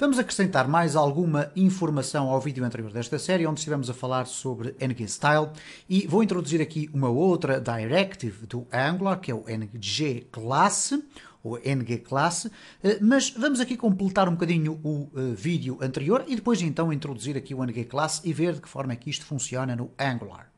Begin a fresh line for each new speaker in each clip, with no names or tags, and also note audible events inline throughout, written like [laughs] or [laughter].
Vamos acrescentar mais alguma informação ao vídeo anterior desta série, onde estivemos a falar sobre ng-style, e vou introduzir aqui uma outra directive do Angular, que é o ng-class, ou NG Class, eh, mas vamos aqui completar um bocadinho o eh, vídeo anterior e depois então introduzir aqui o NG Class e ver de que forma é que isto funciona no Angular.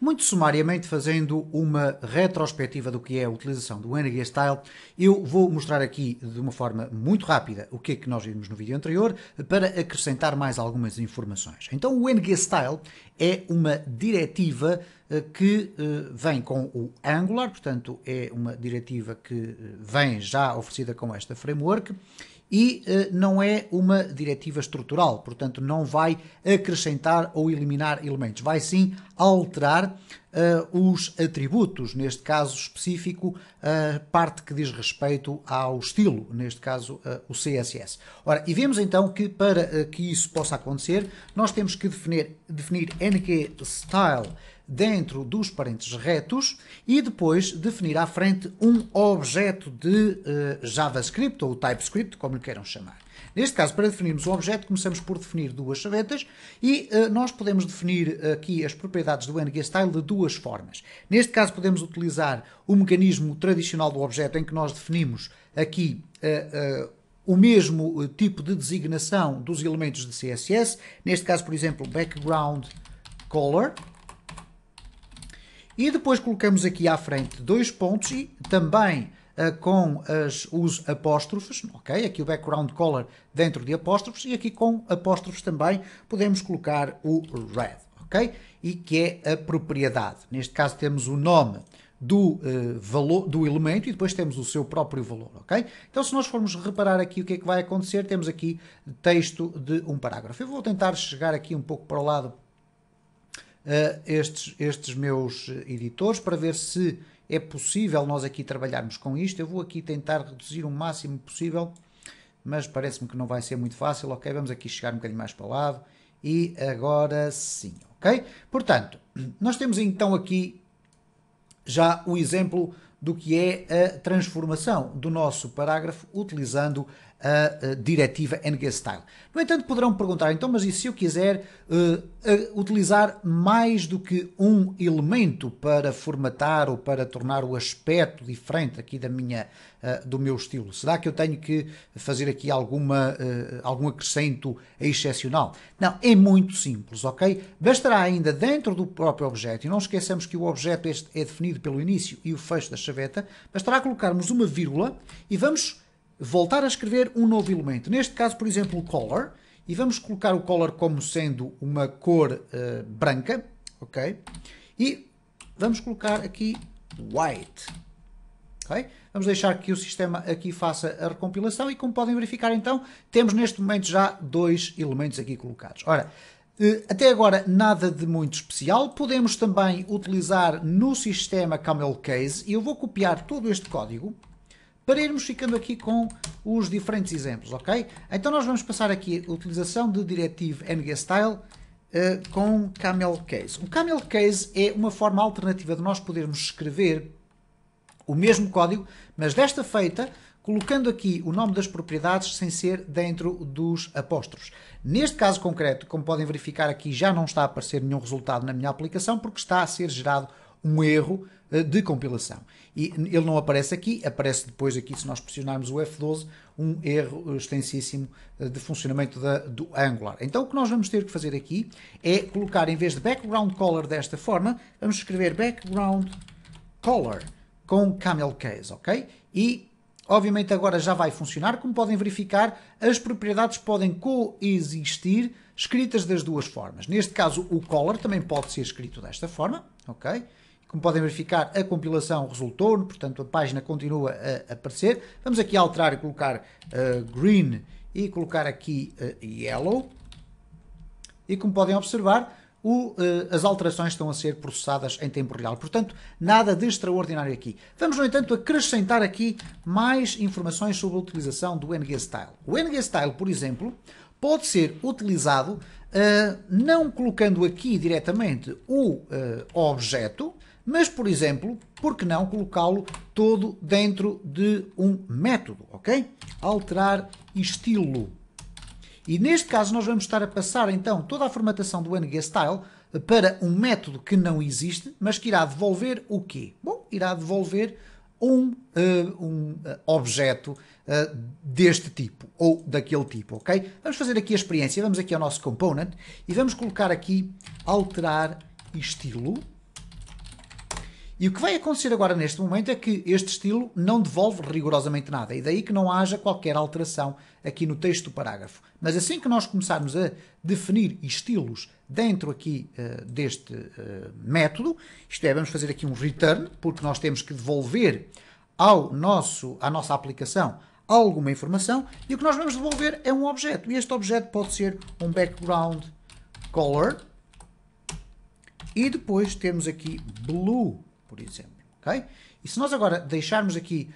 Muito sumariamente, fazendo uma retrospectiva do que é a utilização do Energy Style, eu vou mostrar aqui de uma forma muito rápida o que é que nós vimos no vídeo anterior para acrescentar mais algumas informações. Então, o Energy Style é uma diretiva eh, que eh, vem com o Angular, portanto, é uma diretiva que eh, vem já oferecida com esta framework e uh, não é uma diretiva estrutural, portanto, não vai acrescentar ou eliminar elementos, vai sim alterar uh, os atributos, neste caso específico, a uh, parte que diz respeito ao estilo, neste caso eh, o CSS. Ora, e vemos então que para que isso possa acontecer, nós temos que definir, definir nk style dentro dos parentes retos e depois definir à frente um objeto de uh, JavaScript ou TypeScript, como lhe queiram chamar. Neste caso, para definirmos um objeto, começamos por definir duas chavetas e uh, nós podemos definir aqui as propriedades do ngstyle style de duas formas. Neste caso, podemos utilizar o mecanismo tradicional do objeto em que nós definimos aqui uh, o mesmo tipo de designação dos elementos de CSS, neste caso, por exemplo, background color, e depois colocamos aqui à frente dois pontos e também uh, com as, os apóstrofes, ok? Aqui o background color dentro de apóstrofes e aqui com apóstrofes também podemos colocar o red, ok? E que é a propriedade. Neste caso temos o nome do uh, valor do elemento e depois temos o seu próprio valor, ok? Então se nós formos reparar aqui o que é que vai acontecer, temos aqui texto de um parágrafo. Eu vou tentar chegar aqui um pouco para o lado uh, estes, estes meus editores para ver se é possível nós aqui trabalharmos com isto. Eu vou aqui tentar reduzir o máximo possível, mas parece-me que não vai ser muito fácil. Ok, vamos aqui chegar um bocadinho mais para o lado. E agora sim, ok? Portanto, nós temos então aqui já o exemplo do que é a transformação do nosso parágrafo utilizando a, diretiva NGStyle. No entanto, poderão perguntar, então, mas e se eu quiser uh, uh, utilizar mais do que um elemento para formatar ou para tornar o aspecto diferente aqui da minha, uh, do meu estilo? Será que eu tenho que fazer aqui alguma, eh, algum acrescento excepcional? Não, é muito simples, ok? Bastará ainda dentro do próprio objeto, e não esqueçamos que o objeto este é definido pelo início e o fecho da chaveta, bastará colocarmos uma vírgula e vamos voltar a escrever um novo elemento. Neste caso, por exemplo, o color. E vamos colocar o color como sendo uma cor uh, branca. Ok? E vamos colocar aqui white. Okay? Vamos deixar que o sistema aqui faça a recompilação e como podem verificar então, temos neste momento já dois elementos aqui colocados. Ora, eh, até agora nada de muito especial. Podemos também utilizar no sistema Camel Case, e eu vou copiar todo este código, para irmos ficando aqui com os diferentes exemplos, ok? Então nós vamos passar aqui a utilização de Directive NGStyle uh, eh, com Camel Case. O Camel Case é uma forma alternativa de nós podermos escrever o mesmo código, mas desta feita colocando aqui o nome das propriedades sem ser dentro dos apóstrofos. Neste caso concreto, como podem verificar aqui, já não está a aparecer nenhum resultado na minha aplicação porque está a ser gerado um erro eh, de compilação. E ele não aparece aqui, aparece depois aqui, se nós pressionarmos o F12, um erro extensíssimo eh, de funcionamento da, do Angular. Então o que nós vamos ter que fazer aqui é colocar, em vez de background color desta forma, vamos escrever background color com camel case, ok? E obviamente agora já vai funcionar, como podem verificar, as propriedades podem coexistir escritas das duas formas. Neste caso o color também pode ser escrito desta forma, ok? Como podem verificar, a compilação resultou, portanto a página continua a aparecer. Vamos aqui alterar e colocar uh, green e colocar aqui uh, yellow. E como podem observar, o, uh, as alterações estão a ser processadas em tempo real. Portanto, nada de extraordinário aqui. Vamos, no entanto, acrescentar aqui mais informações sobre a utilização do ng-style. O ng-style, por exemplo, pode ser utilizado uh, não colocando aqui diretamente o uh, objeto, mas, por exemplo, por que não colocá-lo todo dentro de um método, ok? Alterar estilo. E neste caso nós vamos estar a passar então toda a formatação do ngStyle para um método que não existe, mas que irá devolver o quê? Bom, irá devolver um, uh, um eh, objeto uh, deste tipo ou daquele tipo, ok? Vamos fazer aqui a experiência, vamos aqui ao nosso component e vamos colocar aqui alterar estilo e o que vai acontecer agora neste momento é que este estilo não devolve rigorosamente nada, e daí que não haja qualquer alteração aqui no texto do parágrafo. Mas assim que nós começarmos a definir estilos dentro aqui uh, deste uh, método, isto é, vamos fazer aqui um return, porque nós temos que devolver ao nosso, à nossa aplicação alguma informação, e o que nós vamos devolver é um objeto, e este objeto pode ser um background color, e depois temos aqui blue por exemplo. Okay? E se nós agora deixarmos aqui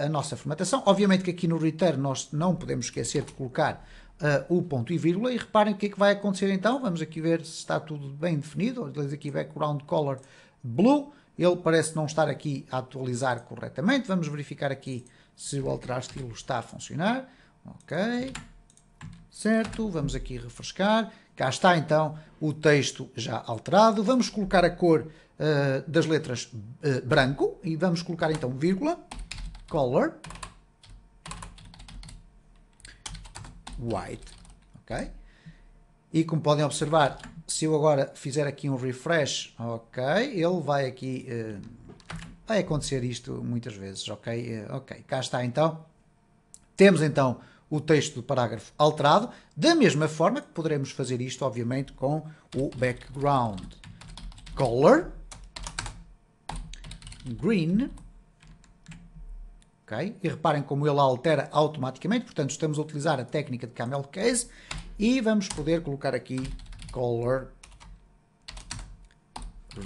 uh, a nossa formatação, obviamente que aqui no return nós não podemos esquecer de colocar uh, o ponto e vírgula, e reparem o que é que vai acontecer então, vamos aqui ver se está tudo bem definido, diz aqui background color blue, ele parece não estar aqui a atualizar corretamente, vamos verificar aqui se o alterar estilo está a funcionar, ok, certo, vamos aqui refrescar, Cá está então o texto já alterado. Vamos colocar a cor uh, das letras uh, branco e vamos colocar então vírgula, color, white, ok? E como podem observar, se eu agora fizer aqui um refresh, ok, ele vai aqui, uh, vai acontecer isto muitas vezes, ok? ok, cá está então. Temos então o texto do parágrafo alterado, da mesma forma que poderemos fazer isto, obviamente, com o background color green. Okay? E reparem como ele altera automaticamente, portanto estamos a utilizar a técnica de camel case e vamos poder colocar aqui color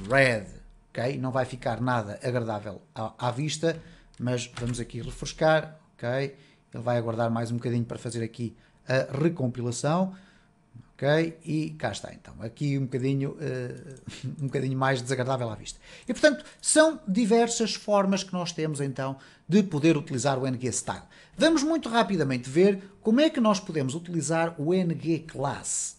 red. Okay? Não vai ficar nada agradável à, à vista, mas vamos aqui refrescar. Okay? Ele vai aguardar mais um bocadinho para fazer aqui a recompilação. Ok? E cá está então. Aqui um bocadinho, uh, [laughs] um bocadinho mais desagradável à vista. E portanto, são diversas formas que nós temos então de poder utilizar o NG Style. Vamos muito rapidamente ver como é que nós podemos utilizar o NG Class.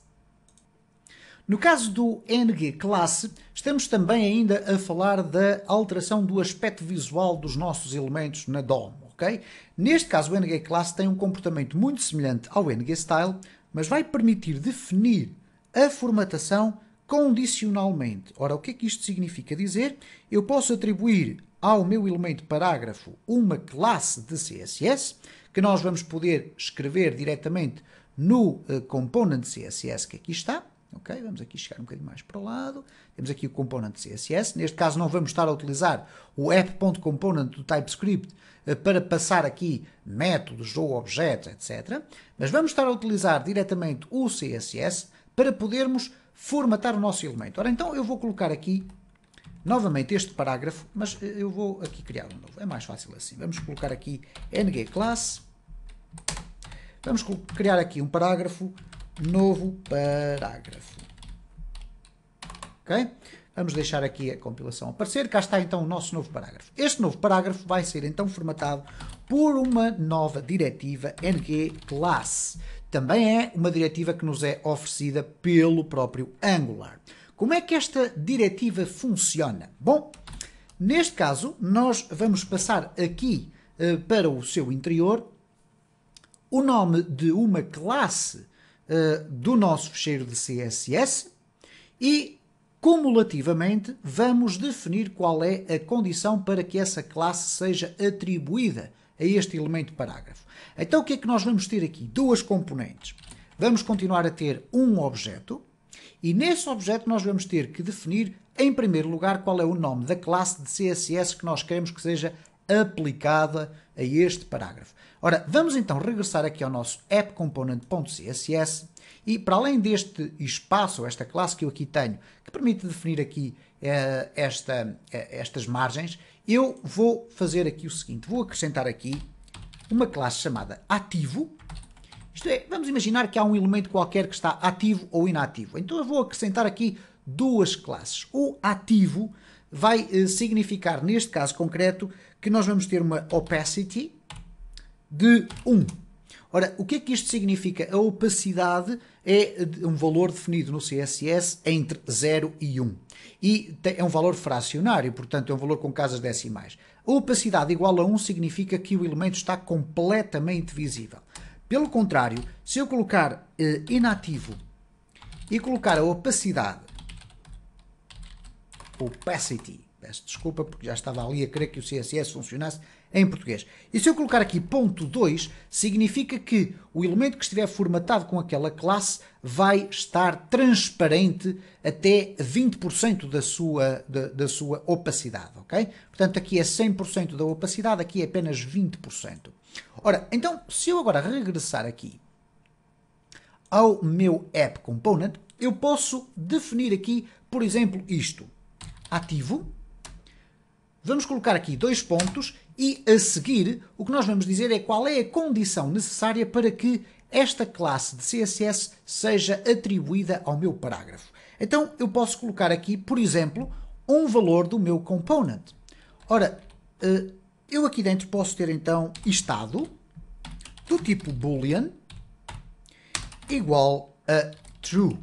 No caso do NG Classe, estamos também ainda a falar da alteração do aspecto visual dos nossos elementos na DOM ok? Neste caso, o ng class tem um comportamento muito semelhante ao ng style, mas vai permitir definir a formatação condicionalmente. Ora, o que é que isto significa dizer? Eu posso atribuir ao meu elemento parágrafo uma classe de CSS, que nós vamos poder escrever diretamente no uh, eh, component CSS que aqui está, Ok, vamos aqui chegar um bocadinho mais para o lado. Temos aqui o componente CSS. Neste caso não vamos estar a utilizar o app.component do TypeScript eh, para passar aqui métodos ou objetos, etc. Mas vamos estar a utilizar diretamente o CSS para podermos formatar o nosso elemento. Ora, então eu vou colocar aqui novamente este parágrafo, mas eh, eu vou aqui criar um novo. É mais fácil assim. Vamos colocar aqui ng class. Vamos criar aqui um parágrafo novo parágrafo. Ok? Vamos deixar aqui a compilação aparecer. Cá está então o nosso novo parágrafo. Este novo parágrafo vai ser então formatado por uma nova diretiva NG Class. Também é uma diretiva que nos é oferecida pelo próprio Angular. Como é que esta diretiva funciona? Bom, neste caso, nós vamos passar aqui eh, para o seu interior o nome de uma classe eh, do nosso fecheiro de CSS e, cumulativamente, vamos definir qual é a condição para que essa classe seja atribuída a este elemento parágrafo. Então, o que é que nós vamos ter aqui? Duas componentes. Vamos continuar a ter um objeto e nesse objeto nós vamos ter que definir, em primeiro lugar, qual é o nome da classe de CSS que nós queremos que seja aplicada a este parágrafo. Ora, vamos então regressar aqui ao nosso appcomponent.css e para além deste espaço, esta classe que eu aqui tenho, que permite definir aqui eh, esta, eh, estas margens, eu vou fazer aqui o seguinte, vou acrescentar aqui uma classe chamada ativo, isto é, vamos imaginar que há um elemento qualquer que está ativo ou inativo. Então eu vou acrescentar aqui duas classes. O ativo vai eh, significar, neste caso concreto, que nós vamos ter uma opacity de 1. Ora, o que é que isto significa? A opacidade é um valor definido no CSS entre 0 e 1. E é um valor fracionário, portanto é um valor com casas decimais. A opacidade igual a 1 significa que o elemento está completamente visível. Pelo contrário, se eu colocar eh, inativo e colocar a opacidade opacity. Peço desculpa porque já estava ali a querer que o CSS funcionasse em português. E se eu colocar aqui ponto 2, significa que o elemento que estiver formatado com aquela classe vai estar transparente até 20% da sua, da, da, sua opacidade, ok? Portanto, aqui é 100% da opacidade, aqui é apenas 20%. Ora, então, se eu agora regressar aqui ao meu App Component, eu posso definir aqui, por exemplo, isto ativo. Vamos colocar aqui dois pontos e a seguir o que nós vamos dizer é qual é a condição necessária para que esta classe de CSS seja atribuída ao meu parágrafo. Então eu posso colocar aqui, por exemplo, um valor do meu component. Ora, eh, eu aqui dentro posso ter então estado do tipo boolean igual a true.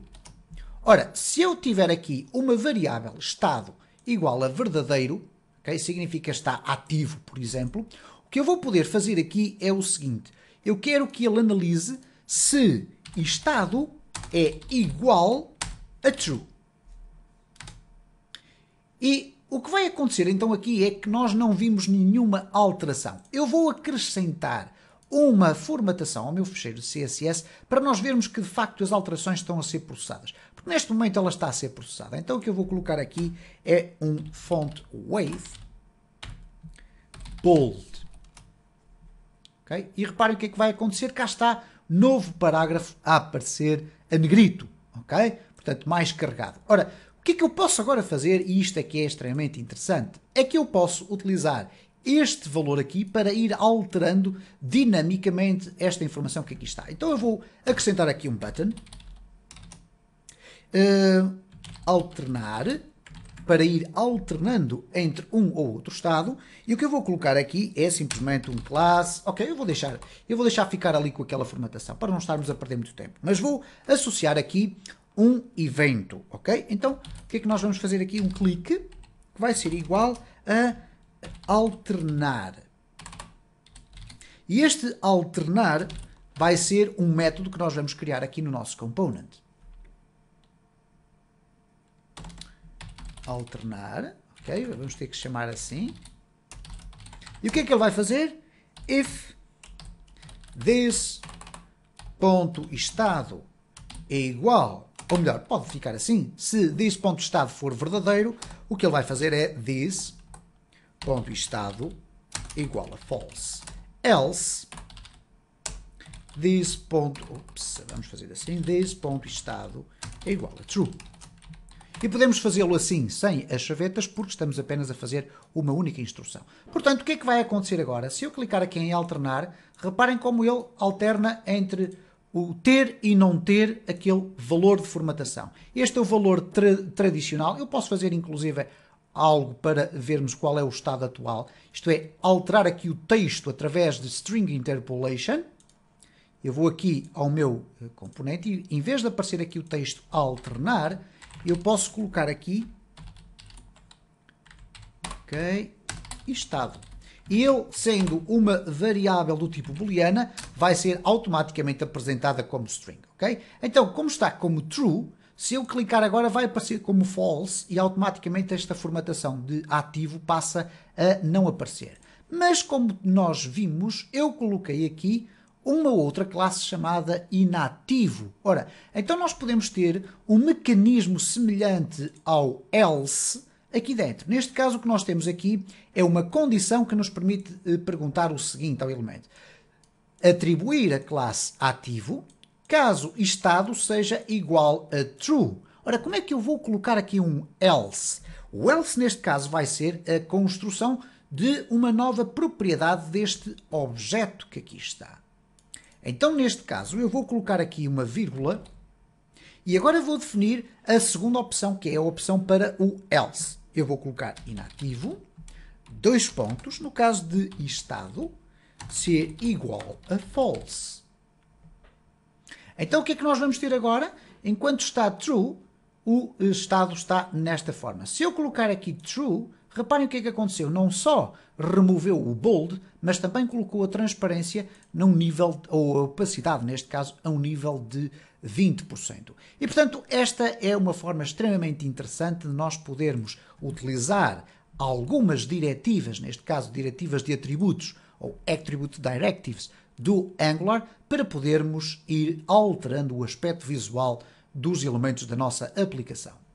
Ora, se eu tiver aqui uma variável estado igual a verdadeiro, okay, significa está ativo, por exemplo, o que eu vou poder fazer aqui é o seguinte. Eu quero que ele analise se estado é igual a true. E o que vai acontecer então aqui é que nós não vimos nenhuma alteração. Eu vou acrescentar uma formatação ao meu fecheiro CSS para nós vermos que de facto as alterações estão a ser processadas. Porque neste momento ela está a ser processada. Então o que eu vou colocar aqui é um font wave bold. Okay? E reparem o que é que vai acontecer. Cá está novo parágrafo a aparecer a negrito. Okay? Portanto, mais carregado. Ora, o que é que eu posso agora fazer, e isto é que é extremamente interessante, é que eu posso utilizar este valor aqui para ir alterando dinamicamente esta informação que aqui está. Então eu vou acrescentar aqui um button. Uh, alternar para ir alternando entre um ou outro estado e o que eu vou colocar aqui é simplesmente um class. ok eu vou deixar eu vou deixar ficar ali com aquela formatação para não estarmos a perder muito tempo mas vou associar aqui um evento ok então o que é que nós vamos fazer aqui um clique que vai ser igual a alternar. E este alternar vai ser um método que nós vamos criar aqui no nosso component. Alternar, ok? Vamos ter que chamar assim. E o que é que ele vai fazer? If this ponto estado é igual, ou melhor, pode ficar assim, se this ponto estado for verdadeiro, o que ele vai fazer é this ponto estado igual a false. Else, this ponto, ups, vamos fazer assim, this ponto estado é igual a true. E podemos fazê-lo assim, sem as chavetas, porque estamos apenas a fazer uma única instrução. Portanto, o que é que vai acontecer agora? Se eu clicar aqui em alternar, reparem como ele alterna entre o ter e não ter aquele valor de formatação. Este é o valor tra tradicional. Eu posso fazer, inclusive, algo para vermos qual é o estado atual. Isto é, alterar aqui o texto através de string interpolation. Eu vou aqui ao meu eh, componente e em vez de aparecer aqui o texto alternar, eu posso colocar aqui ok, estado. E ele, sendo uma variável do tipo booleana, vai ser automaticamente apresentada como string, ok? Então, como está como true, se eu clicar agora, vai aparecer como false e automaticamente esta formatação de ativo passa a não aparecer. Mas como nós vimos, eu coloquei aqui uma outra classe chamada inativo. Ora, então nós podemos ter um mecanismo semelhante ao else aqui dentro. Neste caso, o que nós temos aqui é uma condição que nos permite eh, perguntar o seguinte ao elemento. Atribuir a classe ativo, caso estado seja igual a true. Ora, como é que eu vou colocar aqui um else? O else, neste caso, vai ser a construção de uma nova propriedade deste objeto que aqui está. Então, neste caso, eu vou colocar aqui uma vírgula e agora vou definir a segunda opção, que é a opção para o else. Eu vou colocar inativo, dois pontos, no caso de estado, ser igual a false. Então o que é que nós vamos ter agora? Enquanto está true, o eh, estado está nesta forma. Se eu colocar aqui true, reparem o que é que aconteceu. Não só removeu o bold, mas também colocou a transparência num nível, ou a opacidade, neste caso, a um nível de 20%. E portanto, esta é uma forma extremamente interessante de nós podermos utilizar algumas diretivas, neste caso diretivas de atributos ou Attribute Directives do Angular para podermos ir alterando o aspecto visual dos elementos da nossa aplicação.